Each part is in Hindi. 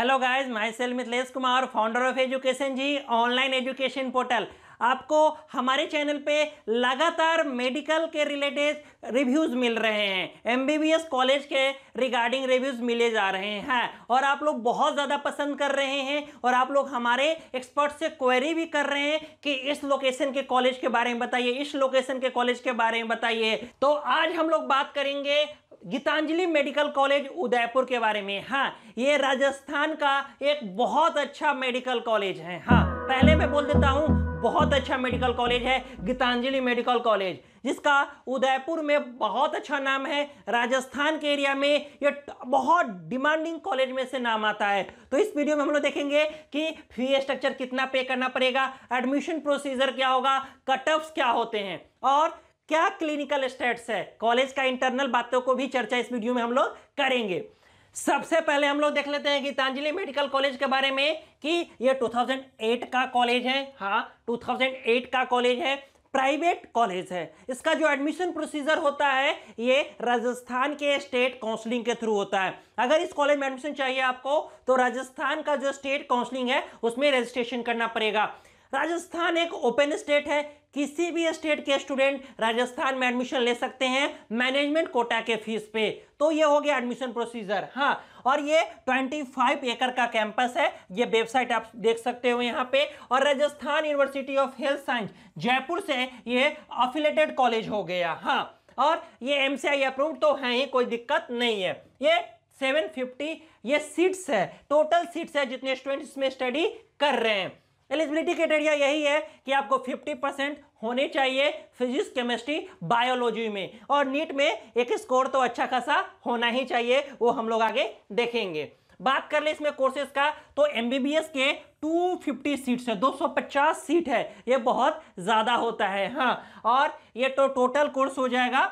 hello guys myself Mithilesh Kumar founder of education G online education portal आपको हमारे चैनल पे लगातार मेडिकल के रिलेटेड रिव्यूज़ मिल रहे हैं एमबीबीएस कॉलेज के रिगार्डिंग रिव्यूज़ मिले जा रहे हैं और आप लोग बहुत ज़्यादा पसंद कर रहे हैं और आप लोग हमारे एक्सपर्ट से क्वेरी भी कर रहे हैं कि इस लोकेशन के कॉलेज के बारे में बताइए इस लोकेशन के कॉलेज के बारे में बताइए तो आज हम लोग बात करेंगे गीतांजलि मेडिकल कॉलेज उदयपुर के बारे में हाँ ये राजस्थान का एक बहुत अच्छा मेडिकल कॉलेज है हाँ पहले मैं बोल देता हूँ बहुत अच्छा मेडिकल कॉलेज है गीतांजलि मेडिकल कॉलेज जिसका उदयपुर में बहुत अच्छा नाम है राजस्थान के एरिया में ये बहुत डिमांडिंग कॉलेज में से नाम आता है तो इस वीडियो में हम लोग देखेंगे कि फी स्ट्रक्चर कितना पे करना पड़ेगा एडमिशन प्रोसीजर क्या होगा कटअप्स क्या होते हैं और क्या क्लिनिकल स्टेट्स है कॉलेज का इंटरनल बातों को भी चर्चा इस वीडियो में हम लोग करेंगे सबसे पहले हम लोग देख लेते हैं गीतांजलि मेडिकल कॉलेज के बारे में कि ये 2008 का कॉलेज है हाँ 2008 का कॉलेज है प्राइवेट कॉलेज है इसका जो एडमिशन प्रोसीजर होता है ये राजस्थान के स्टेट काउंसलिंग के थ्रू होता है अगर इस कॉलेज में एडमिशन चाहिए आपको तो राजस्थान का जो स्टेट काउंसलिंग है उसमें रजिस्ट्रेशन करना पड़ेगा राजस्थान एक ओपन स्टेट है किसी भी स्टेट के स्टूडेंट राजस्थान में एडमिशन ले सकते हैं मैनेजमेंट कोटा के फीस पे तो ये हो गया एडमिशन प्रोसीजर हाँ और ये 25 एकड़ का कैंपस है ये वेबसाइट आप देख सकते हो यहाँ पे और Rajasthan university of health science Jaipur से ये अफिलेटेड कॉलेज हो गया हाँ और ये एम अप्रूव तो है ही कोई दिक्कत नहीं है ये 750 ये सीट्स है टोटल सीट्स है जितने स्टूडेंट इसमें स्टडी कर रहे हैं एलिजिबिलिटी क्राइटेरिया यही है कि आपको 50 परसेंट होने चाहिए फिजिक्स केमिस्ट्री बायोलॉजी में और नीट में एक स्कोर तो अच्छा खासा होना ही चाहिए वो हम लोग आगे देखेंगे बात कर ले इसमें कोर्सेज का तो एम के 250 सीट्स है 250 सीट है ये बहुत ज़्यादा होता है हाँ और ये तो टोटल कोर्स हो जाएगा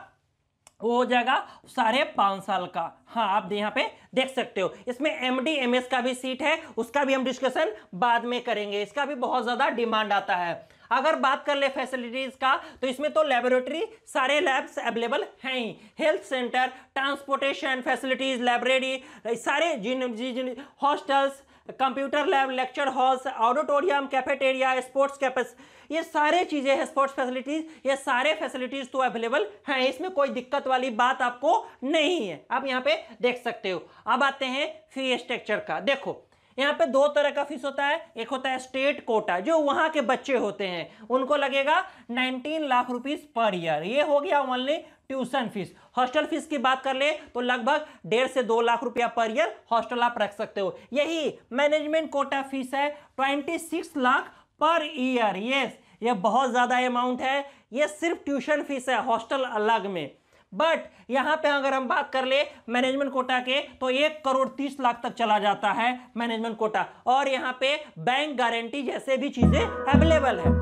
वो हो जाएगा साढ़े पाँच साल का हाँ आप यहाँ पे देख सकते हो इसमें एम डी एम एस का भी सीट है उसका भी हम डिस्कशन बाद में करेंगे इसका भी बहुत ज़्यादा डिमांड आता है अगर बात कर ले फैसिलिटीज का तो इसमें तो लेबोरेटरी सारे लैब्स अवेलेबल हैं ही health centre transportation facilities library सारे जिन, जिन hostels computer lab lecture halls auditorium cafeteria sports campus ये सारे चीज़ें हैं स्पोर्ट्स फैसिलिटीज़ ये सारे फैसिलिटीज़ तो अवेलेबल हैं इसमें कोई दिक्कत वाली बात आपको नहीं है आप यहाँ पे देख सकते हो अब आते हैं फी स्ट्रक्चर का देखो यहाँ पे दो तरह का फीस होता है एक होता है स्टेट कोटा जो वहां के बच्चे होते हैं उनको लगेगा 19 लाख रुपीस पर ईयर ये हो गया only tuition fees hostel fees की बात कर ले तो लगभग डेढ़ से दो लाख रुपया पर ईयर हॉस्टल आप रख सकते हो यही मैनेजमेंट कोटा फीस है twenty six lakh per year yes ये बहुत ज़्यादा अमाउंट है ये सिर्फ ट्यूशन फीस है हॉस्टल अलग में बट यहां पे अगर हम बात कर ले मैनेजमेंट कोटा के तो एक करोड़ तीस लाख तक चला जाता है मैनेजमेंट कोटा और यहां पे बैंक गारंटी जैसे भी चीज़ें अवेलेबल है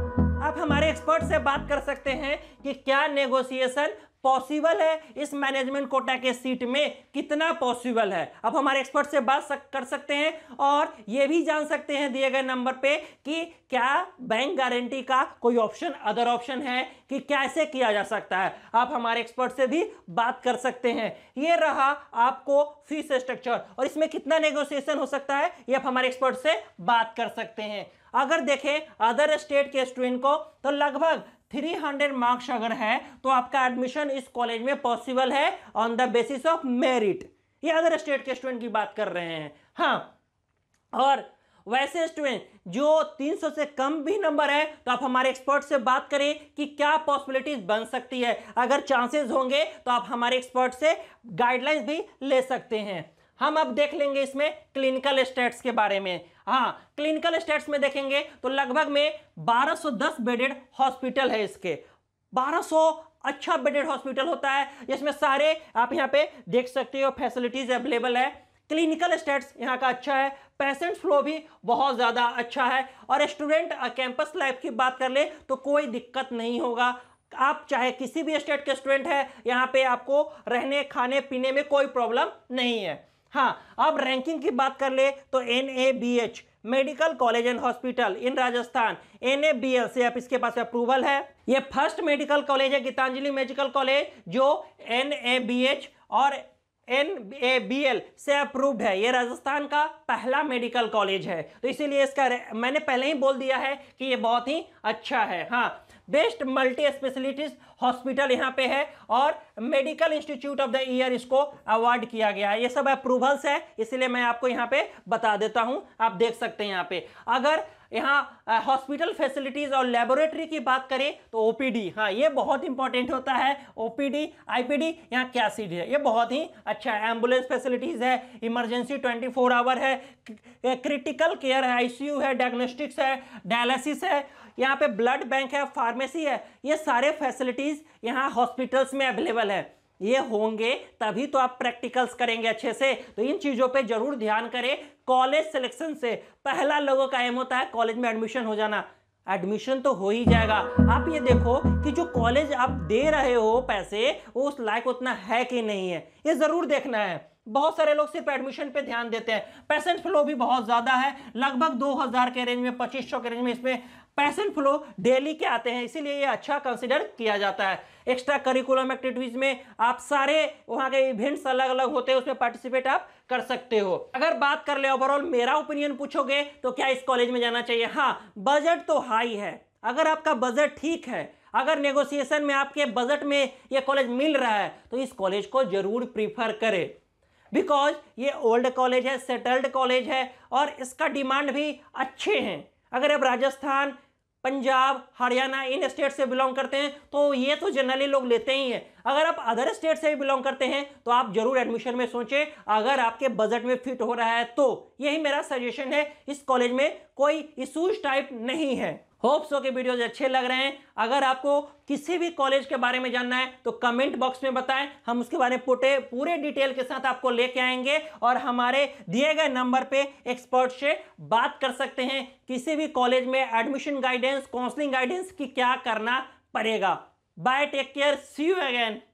आप हमारे एक्सपर्ट से बात कर सकते हैं कि क्या नेगोशिएशन पॉसिबल है इस मैनेजमेंट कोटा के सीट में कितना पॉसिबल है अब हमारे एक्सपर्ट से बात सक, कर सकते हैं और यह भी जान सकते हैं दिए गए नंबर पे कि क्या बैंक गारंटी का कोई ऑप्शन अदर ऑप्शन है कि कैसे किया जा सकता है आप हमारे एक्सपर्ट से भी बात कर सकते हैं यह रहा आपको फीस स्ट्रक्चर और इसमें कितना नेगोशिएशन हो सकता है ये आप हमारे एक्सपर्ट से बात कर सकते हैं अगर देखें अदर स्टेट के स्टूडेंट को तो लगभग थ्री हंड्रेड मार्क्स अगर है तो आपका एडमिशन इस कॉलेज में पॉसिबल है on the basis of merit ये अदर स्टेट के स्टूडेंट की बात कर रहे हैं हाँ और वैसे स्टूडेंट जो 300 से कम भी नंबर है तो आप हमारे एक्सपर्ट से बात करें कि क्या पॉसिबिलिटीज बन सकती है अगर चांसेस होंगे तो आप हमारे एक्सपर्ट से गाइडलाइंस भी ले सकते हैं हम अब देख लेंगे इसमें क्लिनिकल स्टेट्स के बारे में हाँ क्लिनिकल स्टेट्स में देखेंगे तो लगभग में 1210 बेडेड हॉस्पिटल है इसके 1200 अच्छा बेडेड हॉस्पिटल होता है इसमें सारे आप यहाँ पे देख सकते हो फैसिलिटीज अवेलेबल है क्लिनिकल स्टेट्स यहाँ का अच्छा है पेशेंट फ्लो भी बहुत ज़्यादा अच्छा है और स्टूडेंट कैंपस लाइफ की बात कर ले तो कोई दिक्कत नहीं होगा आप चाहे किसी भी स्टेट के स्टूडेंट है यहाँ पे आपको रहने खाने पीने में कोई प्रॉब्लम नहीं है हाँ अब रैंकिंग की बात कर ले तो N A B H medical college and hospital in Rajasthan N A B L से आप इसके पास अप्रूवल है ये फर्स्ट मेडिकल कॉलेज है गीतांजलि मेडिकल कॉलेज जो एन ए बी एच और एन ए बी एल से अप्रूव्ड है ये राजस्थान का पहला मेडिकल कॉलेज है तो इसीलिए इसका मैंने पहले ही बोल दिया है कि ये बहुत ही अच्छा है हाँ बेस्ट मल्टी स्पेशलिटीज हॉस्पिटल यहाँ पे है और medical institute of the year इसको अवार्ड किया गया है ये सब अप्रूवल्स है इसलिए मैं आपको यहाँ पे बता देता हूँ आप देख सकते हैं यहाँ पे अगर यहाँ हॉस्पिटल फैसिलिटीज और लेबोरेटरी की बात करें तो ओपीडी हाँ ये बहुत इंपॉर्टेंट होता है ओपीडी आईपीडी यहाँ क्या सीड है ये बहुत ही अच्छा है एम्बुलेंस फैसिलिटीज है इमरजेंसी 24 आवर है क्रिटिकल केयर है आईसीयू है डायग्नोस्टिक्स है डायलिसिस है यहाँ पे ब्लड बैंक है फार्मेसी है ये सारे फैसिलिटीज यहाँ हॉस्पिटल्स में अवेलेबल है ये होंगे तभी तो आप प्रैक्टिकल्स करेंगे अच्छे से तो इन चीज़ों पे जरूर ध्यान करें कॉलेज सिलेक्शन से पहला लोगों का एम होता है कॉलेज में एडमिशन हो जाना एडमिशन तो हो ही जाएगा आप ये देखो कि जो कॉलेज आप दे रहे हो पैसे वो उस लायक उतना है कि नहीं है ये ज़रूर देखना है बहुत सारे लोग सिर्फ एडमिशन पे ध्यान देते हैं पैसेंट फ्लो भी बहुत ज़्यादा है लगभग 2000 के रेंज में 2500 के रेंज में इसमें पैसेंट फ्लो डेली के आते हैं इसीलिए ये अच्छा कंसिडर किया जाता है एक्स्ट्रा करिकुलम एक्टिविटीज़ में आप सारे वहाँ के इवेंट्स अलग अलग होते हैं उसमें पार्टिसिपेट आप कर सकते हो अगर बात कर ले ओवरऑल मेरा ओपिनियन पूछोगे तो क्या इस कॉलेज में जाना चाहिए हाँ बजट तो हाई है अगर आपका बजट ठीक है अगर नेगोशिएशन में आपके बजट में ये कॉलेज मिल रहा है तो इस कॉलेज को जरूर प्रीफर करें बिकॉज ये ओल्ड कॉलेज है सेटल्ड कॉलेज है और इसका डिमांड भी अच्छे हैं अगर आप राजस्थान पंजाब हरियाणा इन स्टेट से बिलोंग करते हैं तो ये तो जनरली लोग लेते ही हैं अगर आप अदर स्टेट से भी बिलोंग करते हैं तो आप जरूर एडमिशन में सोचें अगर आपके बजट में फिट हो रहा है तो यही मेरा सजेशन है इस कॉलेज में कोई इशूज टाइप नहीं है होप्स हो कि वीडियोज अच्छे लग रहे हैं अगर आपको किसी भी कॉलेज के बारे में जानना है तो कमेंट बॉक्स में बताएं हम उसके बारे में पूरे पूरे डिटेल के साथ आपको लेके आएंगे और हमारे दिए गए नंबर पे एक्सपर्ट से बात कर सकते हैं किसी भी कॉलेज में एडमिशन गाइडेंस काउंसलिंग गाइडेंस की क्या करना पड़ेगा bye take care see you again